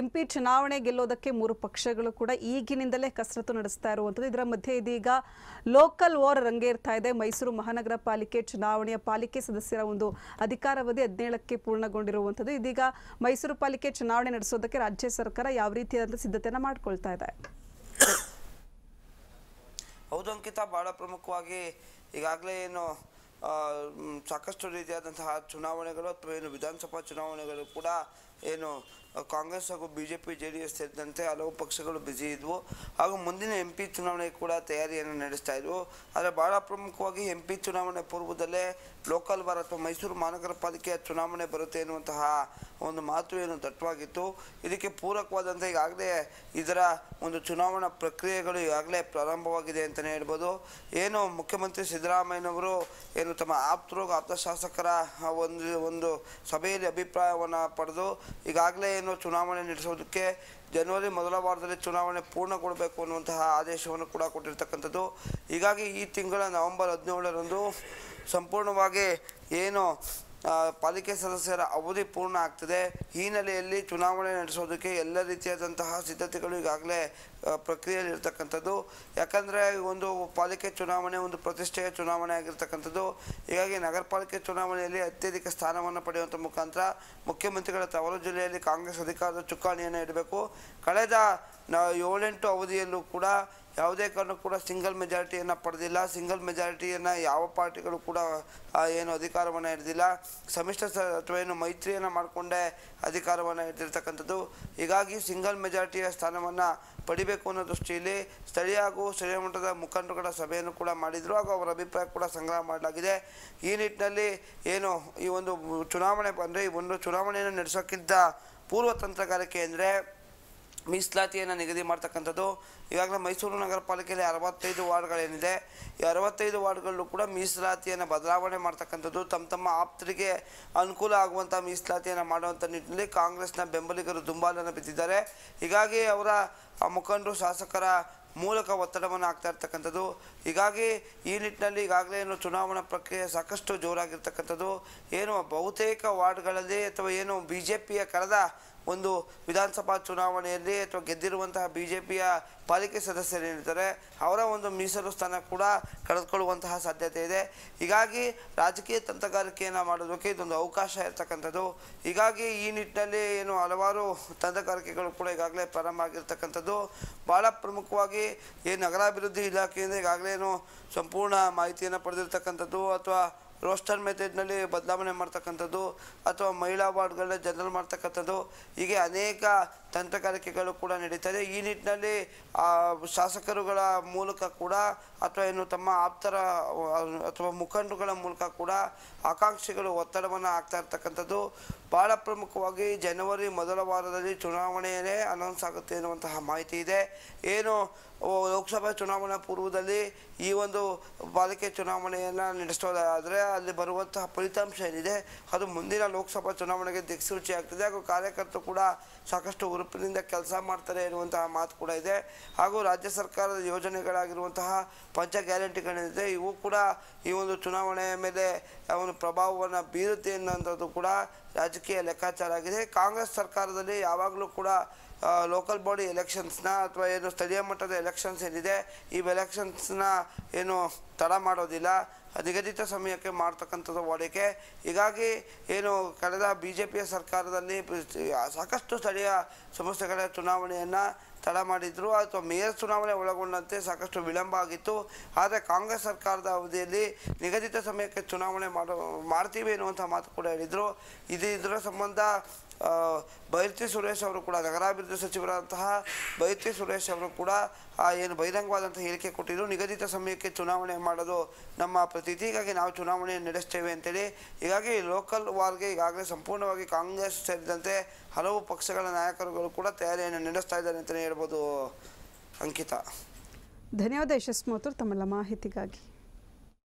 MP ಚುನಾವಣೆ ಗೆಲ್ಲೋದಕ್ಕೆ ಮೂರು ಪಕ್ಷಗಳು ಕೂಡ ಈಗಿನಿಂದಲೇ ಕಸರತ್ತು ನಡೆಸ್ತಾ ಇರುವಂಥದ್ದು ಇದರ ಮಧ್ಯೆ ಇದೀಗ ಲೋಕಲ್ ವಾರ್ ರಂಗೇರ್ತಾ ಇದೆ ಮೈಸೂರು ಮಹಾನಗರ ಪಾಲಿಕೆ ಚುನಾವಣೆಯ ಪಾಲಿಕೆ ಸದಸ್ಯರ ಒಂದು ಅಧಿಕಾರಾವಧಿ ಹದಿನೇಳಕ್ಕೆ ಪೂರ್ಣಗೊಂಡಿರುವಂಥದ್ದು ಇದೀಗ ಮೈಸೂರು ಪಾಲಿಕೆ ಚುನಾವಣೆ ನಡೆಸೋದಕ್ಕೆ ರಾಜ್ಯ ಸರ್ಕಾರ ಯಾವ ರೀತಿಯಾದಂಥ ಸಿದ್ಧತೆಯನ್ನು ಮಾಡ್ಕೊಳ್ತಾ ಇದೆ ಹೌದು ಅಂಕಿತ ಬಹಳ ಪ್ರಮುಖವಾಗಿ ಈಗಾಗಲೇ ಏನು ಸಾಕಷ್ಟು ರೀತಿಯಾದಂತಹ ಚುನಾವಣೆಗಳು ಅಥವಾ ಏನು ವಿಧಾನಸಭಾ ಚುನಾವಣೆಗಳು ಕೂಡ ಏನು ಕಾಂಗ್ರೆಸ್ ಹಾಗೂ B J P J D S ಸೇರಿದಂತೆ ಹಲವು ಪಕ್ಷಗಳು ಬ್ಯುಸಿ ಇದ್ವು ಹಾಗೂ ಮುಂದಿನ ಎಂ ಪಿ ಚುನಾವಣೆ ಕೂಡ ತಯಾರಿಯನ್ನು ನಡೆಸ್ತಾ ಇದ್ವು ಆದರೆ ಭಾಳ ಪ್ರಮುಖವಾಗಿ ಎಂ ಪಿ ಚುನಾವಣೆ ಪೂರ್ವದಲ್ಲೇ ಲೋಕಲ್ ಬಾರ್ ಅಥವಾ ಮೈಸೂರು ಮಹಾನಗರ ಪಾಲಿಕೆಯ ಚುನಾವಣೆ ಬರುತ್ತೆ ಎನ್ನುವಂತಹ ಒಂದು ಮಾತು ಏನು ದಟ್ಟವಾಗಿತ್ತು ಇದಕ್ಕೆ ಪೂರಕವಾದಂಥ ಈಗಾಗಲೇ ಇದರ ಒಂದು ಚುನಾವಣಾ ಪ್ರಕ್ರಿಯೆಗಳು ಈಗಾಗಲೇ ಪ್ರಾರಂಭವಾಗಿದೆ ಅಂತಲೇ ಹೇಳ್ಬೋದು ಏನು ಮುಖ್ಯಮಂತ್ರಿ ಸಿದ್ದರಾಮಯ್ಯನವರು ಏನು ತಮ್ಮ ಆಪ್ತರು ಆಪ್ತ ಶಾಸಕರ ಒಂದು ಒಂದು ಸಭೆಯಲ್ಲಿ ಅಭಿಪ್ರಾಯವನ್ನು ಪಡೆದು ಈಗಾಗಲೇ ಏನು ಚುನಾವಣೆ ನಡೆಸೋದಕ್ಕೆ ಜನವರಿ ಮೊದಲ ವಾರದಲ್ಲಿ ಚುನಾವಣೆ ಕೊಡಬೇಕು ಅನ್ನುವಂತಹ ಆದೇಶವನ್ನು ಕೂಡ ಕೊಟ್ಟಿರ್ತಕ್ಕಂಥದ್ದು ಹೀಗಾಗಿ ಈ ತಿಂಗಳ ನವೆಂಬರ್ ಹದಿನೇಳರಂದು ಸಂಪೂರ್ಣವಾಗಿ ಏನು ಪಾಲಿಕೆ ಸದಸ್ಯರ ಅವಧಿ ಪೂರ್ಣ ಆಗ್ತದೆ ಹಿನ್ನೆಲೆಯಲ್ಲಿ ಚುನಾವಣೆ ನಡೆಸೋದಕ್ಕೆ ಎಲ್ಲ ರೀತಿಯಾದಂತಹ ಸಿದ್ಧತೆಗಳು ಈಗಾಗಲೇ ಪ್ರಕ್ರಿಯೆಯಲ್ಲಿ ಇರತಕ್ಕಂಥದ್ದು ಯಾಕಂದರೆ ಒಂದು ಪಾಲಿಕೆ ಚುನಾವಣೆ ಒಂದು ಪ್ರತಿಷ್ಠೆಯ ಚುನಾವಣೆ ಆಗಿರ್ತಕ್ಕಂಥದ್ದು ಹೀಗಾಗಿ ನಗರ ಪಾಲಿಕೆ ಚುನಾವಣೆಯಲ್ಲಿ ಅತ್ಯಧಿಕ ಸ್ಥಾನವನ್ನು ಪಡೆಯುವಂಥ ಮುಖಾಂತರ ಮುಖ್ಯಮಂತ್ರಿಗಳ ತವರು ಜಿಲ್ಲೆಯಲ್ಲಿ ಕಾಂಗ್ರೆಸ್ ಅಧಿಕಾರದ ಚುಕ್ಕಾಣಿಯನ್ನು ಇಡಬೇಕು ಕಳೆದ ನಾವು ಏಳೆಂಟು ಅವಧಿಯಲ್ಲೂ ಕೂಡ ಯಾವುದೇ ಕಾರಣಕ್ಕೂ ಕೂಡ ಸಿಂಗಲ್ ಮೆಜಾರಿಟಿಯನ್ನು ಪಡೆದಿಲ್ಲ ಸಿಂಗಲ್ ಮೆಜಾರಿಟಿಯನ್ನು ಯಾವ ಪಾರ್ಟಿಗಳು ಕೂಡ ಏನು ಅಧಿಕಾರವನ್ನು ಹಿಡಿದಿಲ್ಲ ಸಮ್ಮಿಶ್ರ ಅಥವಾ ಏನು ಮೈತ್ರಿಯನ್ನು ಮಾಡಿಕೊಂಡೇ ಅಧಿಕಾರವನ್ನು ಹಿಡಿದಿರ್ತಕ್ಕಂಥದ್ದು ಹೀಗಾಗಿ ಸಿಂಗಲ್ ಮೆಜಾರಿಟಿಯ ಸ್ಥಾನವನ್ನು ಪಡಿಬೇಕು ಅನ್ನೋ ದೃಷ್ಟಿಯಲ್ಲಿ ಸ್ಥಳೀಯ ಹಾಗೂ ಸ್ಥಳೀಯ ಮಟ್ಟದ ಮುಖಂಡರುಗಳ ಸಭೆಯನ್ನು ಕೂಡ ಮಾಡಿದರು ಹಾಗೂ ಅವರ ಅಭಿಪ್ರಾಯ ಕೂಡ ಸಂಗ್ರಹ ಮಾಡಲಾಗಿದೆ ಈ ನಿಟ್ಟಿನಲ್ಲಿ ಏನು ಈ ಒಂದು ಚುನಾವಣೆ ಅಂದರೆ ಈ ಒಂದು ಚುನಾವಣೆಯನ್ನು ನಡೆಸೋಕ್ಕಿಂತ ಪೂರ್ವ ತಂತ್ರಗಾರಿಕೆ ಅಂದರೆ ಮೀಸಲಾತಿಯನ್ನು ನಿಗದಿ ಮಾಡ್ತಕ್ಕಂಥದ್ದು ಈಗಾಗಲೇ ಮೈಸೂರು ನಗರ ಪಾಲಿಕೆಯಲ್ಲಿ ಅರವತ್ತೈದು ವಾರ್ಡ್ಗಳೇನಿದೆ ಈ ಅರವತ್ತೈದು ವಾರ್ಡ್ಗಳಲ್ಲೂ ಕೂಡ ಮೀಸಲಾತಿಯನ್ನು ಬದಲಾವಣೆ ಮಾಡ್ತಕ್ಕಂಥದ್ದು ತಮ್ಮ ತಮ್ಮ ಆಪ್ತರಿಗೆ ಅನುಕೂಲ ಆಗುವಂಥ ಮೀಸಲಾತಿಯನ್ನು ಮಾಡುವಂಥ ನಿಟ್ಟಿನಲ್ಲಿ ಕಾಂಗ್ರೆಸ್ನ ಬೆಂಬಲಿಗರು ದುಂಬಾಲನ್ನು ಬಿದ್ದಿದ್ದಾರೆ ಹೀಗಾಗಿ ಅವರ ಮುಖಂಡರು ಶಾಸಕರ ಮೂಲಕ ಒತ್ತಡವನ್ನು ಆಗ್ತಾ ಇರ್ತಕ್ಕಂಥದ್ದು ಹೀಗಾಗಿ ಈ ನಿಟ್ಟಿನಲ್ಲಿ ಈಗಾಗಲೇ ಏನು ಚುನಾವಣಾ ಪ್ರಕ್ರಿಯೆ ಸಾಕಷ್ಟು ಜೋರಾಗಿರ್ತಕ್ಕಂಥದ್ದು ಏನು ಬಹುತೇಕ ವಾರ್ಡ್ಗಳಲ್ಲಿ ಅಥವಾ ಏನು ಬಿ ಜೆ ಪಿಯ ಕಳೆದ ಒಂದು ವಿಧಾನಸಭಾ ಚುನಾವಣೆಯಲ್ಲಿ ಅಥವಾ ಗೆದ್ದಿರುವಂತಹ ಬಿ ಜೆ ಪಿಯ ಪಾಲಿಕೆ ಸದಸ್ಯರೇನಿರ್ತಾರೆ ಅವರ ಒಂದು ಮೀಸಲು ಸ್ಥಾನ ಕೂಡ ಕಳೆದುಕೊಳ್ಳುವಂತಹ ಸಾಧ್ಯತೆ ಇದೆ ಹೀಗಾಗಿ ರಾಜಕೀಯ ತಂತ್ರಗಾರಿಕೆಯನ್ನು ಮಾಡೋದಕ್ಕೆ ಇದೊಂದು ಅವಕಾಶ ಇರತಕ್ಕಂಥದ್ದು ಹೀಗಾಗಿ ಈ ನಿಟ್ಟಿನಲ್ಲಿ ಏನು ಹಲವಾರು ತಂತ್ರಗಾರಿಕೆಗಳು ಕೂಡ ಈಗಾಗಲೇ ಪ್ರಾರಂಭ ಆಗಿರ್ತಕ್ಕಂಥದ್ದು ಭಾಳ ಪ್ರಮುಖವಾಗಿ ಈ ನಗರಾಭಿವೃದ್ಧಿ ಇಲಾಖೆಯಿಂದ ಈಗಾಗಲೇ ಏನು ಸಂಪೂರ್ಣ ಮಾಹಿತಿಯನ್ನು ಪಡೆದಿರ್ತಕ್ಕಂಥದ್ದು ಅಥವಾ ರೋಸ್ಟರ್ ಮೆಥಡ್ನಲ್ಲಿ ಬದಲಾವಣೆ ಮಾಡ್ತಕ್ಕಂಥದ್ದು ಅಥವಾ ಮಹಿಳಾ ವಾರ್ಡ್ಗಳನ್ನ ಜನರಲ್ ಮಾಡ್ತಕ್ಕಂಥದ್ದು ಹೀಗೆ ಅನೇಕ ತಂತ್ರಗಾರಿಕೆಗಳು ಕೂಡ ನಡೀತದೆ ಈ ನಿಟ್ಟಿನಲ್ಲಿ ಶಾಸಕರುಗಳ ಮೂಲಕ ಕೂಡ ಅಥವಾ ಏನು ತಮ್ಮ ಆಪ್ತರ ಅಥವಾ ಮುಖಂಡರುಗಳ ಮೂಲಕ ಕೂಡ ಆಕಾಂಕ್ಷಿಗಳು ಒತ್ತಡವನ್ನು ಆಗ್ತಾ ಇರ್ತಕ್ಕಂಥದ್ದು ಭಾಳ ಪ್ರಮುಖವಾಗಿ ಜನವರಿ ಮೊದಲ ವಾರದಲ್ಲಿ ಚುನಾವಣೆಯೇ ಅನೌನ್ಸ್ ಆಗುತ್ತೆ ಎನ್ನುವಂತಹ ಮಾಹಿತಿ ಇದೆ ಏನು ಲೋಕಸಭಾ ಚುನಾವಣಾ ಪೂರ್ವದಲ್ಲಿ ಈ ಒಂದು ಪಾಲಿಕೆ ಚುನಾವಣೆಯನ್ನು ನಡೆಸೋದಾದರೆ ಅಲ್ಲಿ ಬರುವಂತಹ ಫಲಿತಾಂಶ ಏನಿದೆ ಅದು ಮುಂದಿನ ಲೋಕಸಭಾ ಚುನಾವಣೆಗೆ ಆಗ್ತದೆ ಹಾಗೂ ಕಾರ್ಯಕರ್ತರು ಕೂಡ ಸಾಕಷ್ಟು ಉರುಪಿನಿಂದ ಕೆಲಸ ಮಾಡ್ತಾರೆ ಎನ್ನುವಂತಹ ಮಾತು ಕೂಡ ಇದೆ ಹಾಗೂ ರಾಜ್ಯ ಸರ್ಕಾರದ ಯೋಜನೆಗಳಾಗಿರುವಂತಹ ಪಂಚ ಗ್ಯಾರಂಟಿಗಳೇನಿದೆ ಇವು ಕೂಡ ಈ ಒಂದು ಚುನಾವಣೆಯ ಮೇಲೆ ಒಂದು ಪ್ರಭಾವವನ್ನು ಬೀರುತ್ತೆ ಅನ್ನೋದು ಕೂಡ ರಾಜಕೀಯ ಲೆಕ್ಕಾಚಾರ ಆಗಿದೆ ಕಾಂಗ್ರೆಸ್ ಸರ್ಕಾರದಲ್ಲಿ ಯಾವಾಗಲೂ ಕೂಡ ಲೋಕಲ್ ಬಾಡಿ ಎಲೆಕ್ಷನ್ಸ್ನ ಅಥವಾ ಏನು ಸ್ಥಳೀಯ ಮಟ್ಟದ ಎಲೆಕ್ಷನ್ಸ್ ಏನಿದೆ ಈ ಎಲೆಕ್ಷನ್ಸ್ನ ಏನು ತಡ ಮಾಡೋದಿಲ್ಲ ನಿಗದಿತ ಸಮಯಕ್ಕೆ ಮಾಡ್ತಕ್ಕಂಥದ್ದು ವಾಡಿಕೆ ಹೀಗಾಗಿ ಏನು ಕಳೆದ ಬಿ ಜೆ ಪಿಯ ಸರ್ಕಾರದಲ್ಲಿ ಸಾಕಷ್ಟು ಸ್ಥಳೀಯ ಸಂಸ್ಥೆಗಳ ಚುನಾವಣೆಯನ್ನು ತಡ ಮಾಡಿದ್ರು ಅಥವಾ ಮೇಯರ್ ಚುನಾವಣೆ ಒಳಗೊಂಡಂತೆ ಸಾಕಷ್ಟು ವಿಳಂಬ ಆಗಿತ್ತು ಆದರೆ ಕಾಂಗ್ರೆಸ್ ಸರ್ಕಾರದ ಅವಧಿಯಲ್ಲಿ ನಿಗದಿತ ಸಮಯಕ್ಕೆ ಚುನಾವಣೆ ಮಾಡೋ ಮಾಡ್ತೀವಿ ಎನ್ನುವಂಥ ಮಾತು ಕೂಡ ಹೇಳಿದರು ಇದು ಇದರ ಸಂಬಂಧ ಬೈರ್ತಿ ಸುರೇಶ್ ಅವರು ಕೂಡ ನಗರಾಭಿವೃದ್ಧಿ ಸಚಿವರಾದಂತಹ ಬೈರ್ತಿ ಸುರೇಶ್ ಅವರು ಕೂಡ ಏನು ಬಹಿರಂಗವಾದಂಥ ಹೇಳಿಕೆ ಕೊಟ್ಟಿದ್ರು ನಿಗದಿತ ಸಮಯಕ್ಕೆ ಚುನಾವಣೆ ಮಾಡೋದು ನಮ್ಮ ಪ್ರತೀತಿ ಹೀಗಾಗಿ ನಾವು ಚುನಾವಣೆ ನಡೆಸ್ತೇವೆ ಅಂತೇಳಿ ಹೀಗಾಗಿ ಲೋಕಲ್ ವಾರ್ಗೆ ಈಗಾಗಲೇ ಸಂಪೂರ್ಣವಾಗಿ ಕಾಂಗ್ರೆಸ್ ಸೇರಿದಂತೆ ಹಲವು ಪಕ್ಷಗಳ ನಾಯಕರುಗಳು ಕೂಡ ತಯಾರಿಯನ್ನು ನಡೆಸ್ತಾ ಇದ್ದಾರೆ ಅಂತಲೇ ಹೇಳ್ಬೋದು ಹೇಳ್ಬೋದು ಅಂಕಿತ ಧನ್ಯವಾದ ಯಶಸ್ಮೋತರು ತಮ್ಮೆಲ್ಲ ಮಾಹಿತಿಗಾಗಿ